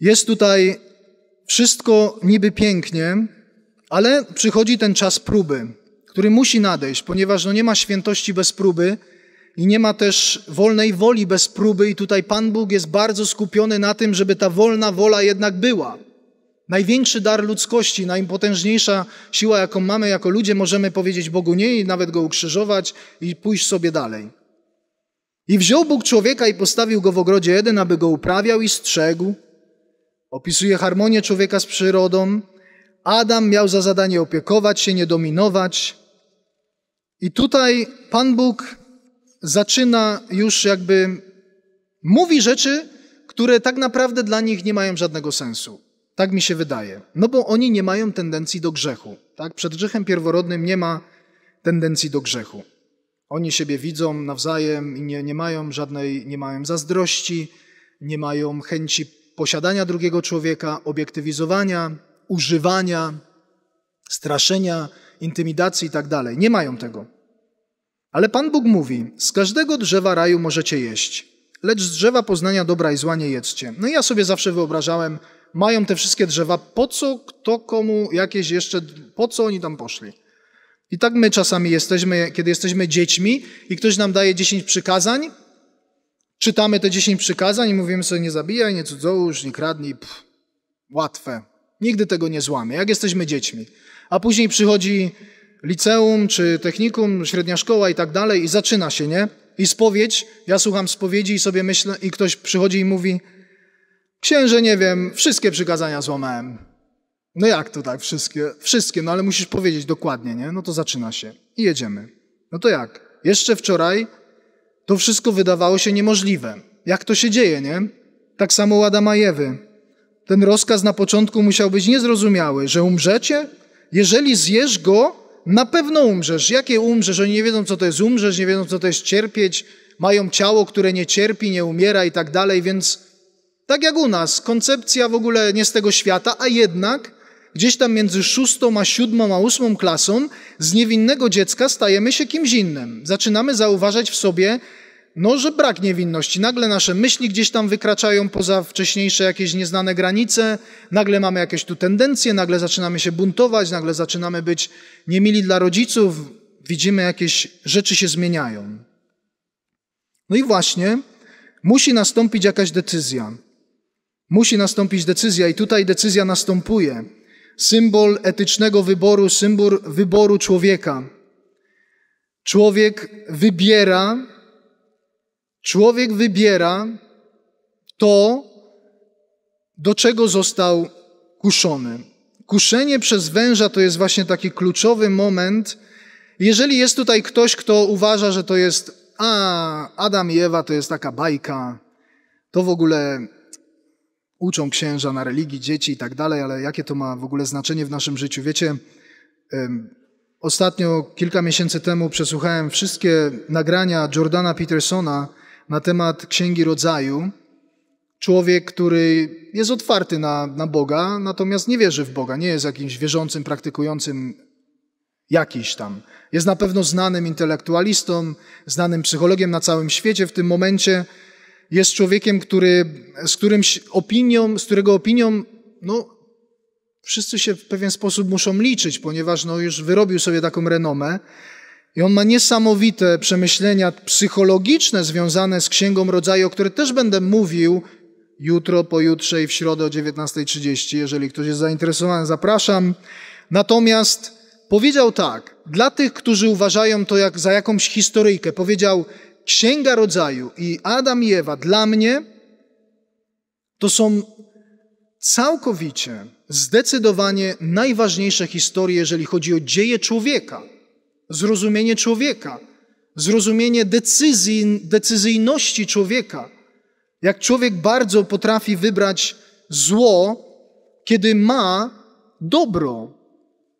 Jest tutaj wszystko niby pięknie, ale przychodzi ten czas próby, który musi nadejść, ponieważ no nie ma świętości bez próby i nie ma też wolnej woli bez próby, i tutaj Pan Bóg jest bardzo skupiony na tym, żeby ta wolna wola jednak była. Największy dar ludzkości, najpotężniejsza siła, jaką mamy jako ludzie, możemy powiedzieć Bogu nie i nawet go ukrzyżować i pójść sobie dalej. I wziął Bóg człowieka i postawił go w ogrodzie jeden, aby go uprawiał i strzegł. Opisuje harmonię człowieka z przyrodą. Adam miał za zadanie opiekować się, nie dominować. I tutaj Pan Bóg zaczyna już jakby mówi rzeczy, które tak naprawdę dla nich nie mają żadnego sensu. Tak mi się wydaje. No bo oni nie mają tendencji do grzechu. Tak? Przed grzechem pierworodnym nie ma tendencji do grzechu. Oni siebie widzą nawzajem i nie, nie mają żadnej, nie mają zazdrości, nie mają chęci posiadania drugiego człowieka, obiektywizowania, używania, straszenia, intymidacji itd. Tak nie mają tego. Ale Pan Bóg mówi: Z każdego drzewa raju możecie jeść, lecz z drzewa poznania dobra i zła nie jedzcie. No i ja sobie zawsze wyobrażałem, mają te wszystkie drzewa, po co kto komu jakieś jeszcze, po co oni tam poszli? I tak my czasami jesteśmy, kiedy jesteśmy dziećmi i ktoś nam daje 10 przykazań, Czytamy te 10 przykazań i mówimy sobie nie zabijaj, nie cudzołóż, nie kradnij. Pff, łatwe. Nigdy tego nie złamy, jak jesteśmy dziećmi. A później przychodzi liceum czy technikum, średnia szkoła i tak dalej i zaczyna się, nie? I spowiedź, ja słucham spowiedzi i sobie myślę, i ktoś przychodzi i mówi księże, nie wiem, wszystkie przykazania złamałem. No jak to tak, wszystkie? Wszystkie, no ale musisz powiedzieć dokładnie, nie? No to zaczyna się i jedziemy. No to jak? Jeszcze wczoraj to wszystko wydawało się niemożliwe. Jak to się dzieje, nie? Tak samo u Adama i Ewy. Ten rozkaz na początku musiał być niezrozumiały, że umrzecie? Jeżeli zjesz go, na pewno umrzesz. Jakie umrzesz? Oni nie wiedzą, co to jest umrzeć, nie wiedzą, co to jest cierpieć. Mają ciało, które nie cierpi, nie umiera i tak dalej, więc tak jak u nas, koncepcja w ogóle nie z tego świata, a jednak gdzieś tam między szóstą a siódmą a ósmą klasą z niewinnego dziecka stajemy się kimś innym. Zaczynamy zauważać w sobie, no, że brak niewinności. Nagle nasze myśli gdzieś tam wykraczają poza wcześniejsze jakieś nieznane granice, nagle mamy jakieś tu tendencje, nagle zaczynamy się buntować, nagle zaczynamy być niemili dla rodziców, widzimy jakieś rzeczy się zmieniają. No i właśnie musi nastąpić jakaś decyzja. Musi nastąpić decyzja, i tutaj decyzja następuje symbol etycznego wyboru, symbol wyboru człowieka. Człowiek wybiera, człowiek wybiera to, do czego został kuszony. Kuszenie przez węża to jest właśnie taki kluczowy moment. Jeżeli jest tutaj ktoś, kto uważa, że to jest, a Adam i Ewa to jest taka bajka, to w ogóle uczą księża na religii, dzieci i tak dalej, ale jakie to ma w ogóle znaczenie w naszym życiu? Wiecie, ostatnio, kilka miesięcy temu przesłuchałem wszystkie nagrania Jordana Petersona na temat Księgi Rodzaju. Człowiek, który jest otwarty na, na Boga, natomiast nie wierzy w Boga, nie jest jakimś wierzącym, praktykującym jakiś tam. Jest na pewno znanym intelektualistą, znanym psychologiem na całym świecie w tym momencie – jest człowiekiem, który, z, którymś opinią, z którego opinią no, wszyscy się w pewien sposób muszą liczyć, ponieważ no, już wyrobił sobie taką renomę. I on ma niesamowite przemyślenia psychologiczne związane z Księgą Rodzaju, o której też będę mówił jutro, pojutrze i w środę o 19.30. Jeżeli ktoś jest zainteresowany, zapraszam. Natomiast powiedział tak, dla tych, którzy uważają to jak, za jakąś historyjkę, powiedział – Księga Rodzaju i Adam i Ewa dla mnie to są całkowicie, zdecydowanie najważniejsze historie, jeżeli chodzi o dzieje człowieka, zrozumienie człowieka, zrozumienie decyzji, decyzyjności człowieka. Jak człowiek bardzo potrafi wybrać zło, kiedy ma dobro.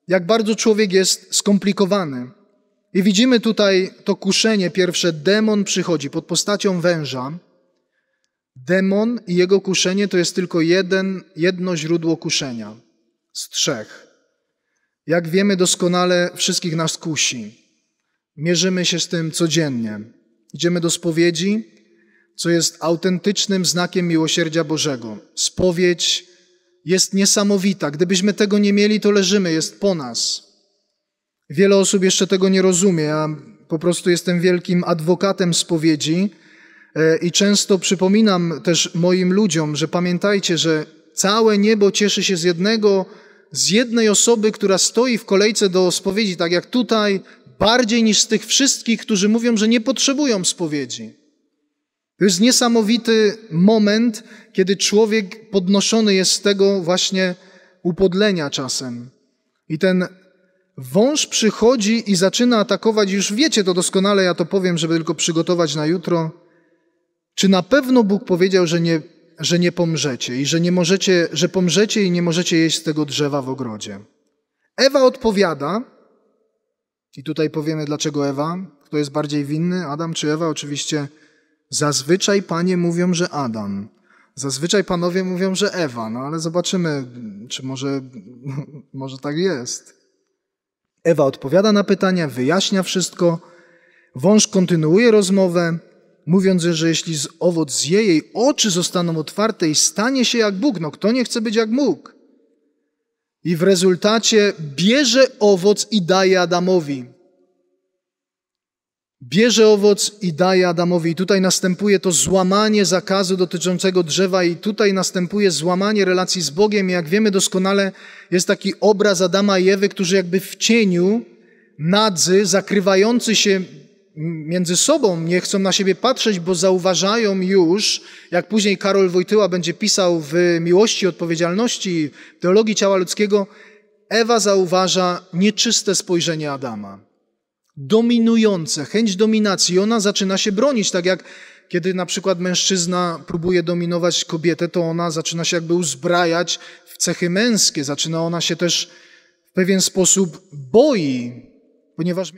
Jak bardzo człowiek jest skomplikowany. I widzimy tutaj to kuszenie pierwsze. Demon przychodzi pod postacią węża. Demon i jego kuszenie to jest tylko jeden, jedno źródło kuszenia z trzech. Jak wiemy doskonale, wszystkich nas kusi. Mierzymy się z tym codziennie. Idziemy do spowiedzi, co jest autentycznym znakiem miłosierdzia Bożego. Spowiedź jest niesamowita. Gdybyśmy tego nie mieli, to leżymy, jest po nas. Wiele osób jeszcze tego nie rozumie. Ja po prostu jestem wielkim adwokatem spowiedzi e, i często przypominam też moim ludziom, że pamiętajcie, że całe niebo cieszy się z jednego, z jednej osoby, która stoi w kolejce do spowiedzi, tak jak tutaj, bardziej niż z tych wszystkich, którzy mówią, że nie potrzebują spowiedzi. To jest niesamowity moment, kiedy człowiek podnoszony jest z tego właśnie upodlenia czasem. I ten Wąż przychodzi i zaczyna atakować, już wiecie to doskonale, ja to powiem, żeby tylko przygotować na jutro. Czy na pewno Bóg powiedział, że nie, że nie pomrzecie i że nie możecie, że pomrzecie i nie możecie jeść z tego drzewa w ogrodzie? Ewa odpowiada, i tutaj powiemy dlaczego Ewa, kto jest bardziej winny, Adam czy Ewa? Oczywiście zazwyczaj panie mówią, że Adam. Zazwyczaj panowie mówią, że Ewa, no ale zobaczymy, czy może, może tak jest. Ewa odpowiada na pytania, wyjaśnia wszystko. Wąż kontynuuje rozmowę, mówiąc, że jeśli z owoc zje, jej oczy zostaną otwarte i stanie się jak Bóg. No kto nie chce być jak Bóg? I w rezultacie bierze owoc i daje Adamowi bierze owoc i daje Adamowi. I tutaj następuje to złamanie zakazu dotyczącego drzewa, i tutaj następuje złamanie relacji z Bogiem. I jak wiemy doskonale, jest taki obraz Adama i Ewy, którzy jakby w cieniu nadzy, zakrywający się między sobą, nie chcą na siebie patrzeć, bo zauważają już, jak później Karol Wojtyła będzie pisał w Miłości, Odpowiedzialności, Teologii Ciała Ludzkiego, Ewa zauważa nieczyste spojrzenie Adama dominujące, chęć dominacji. Ona zaczyna się bronić, tak jak kiedy na przykład mężczyzna próbuje dominować kobietę, to ona zaczyna się jakby uzbrajać w cechy męskie, zaczyna ona się też w pewien sposób boi, ponieważ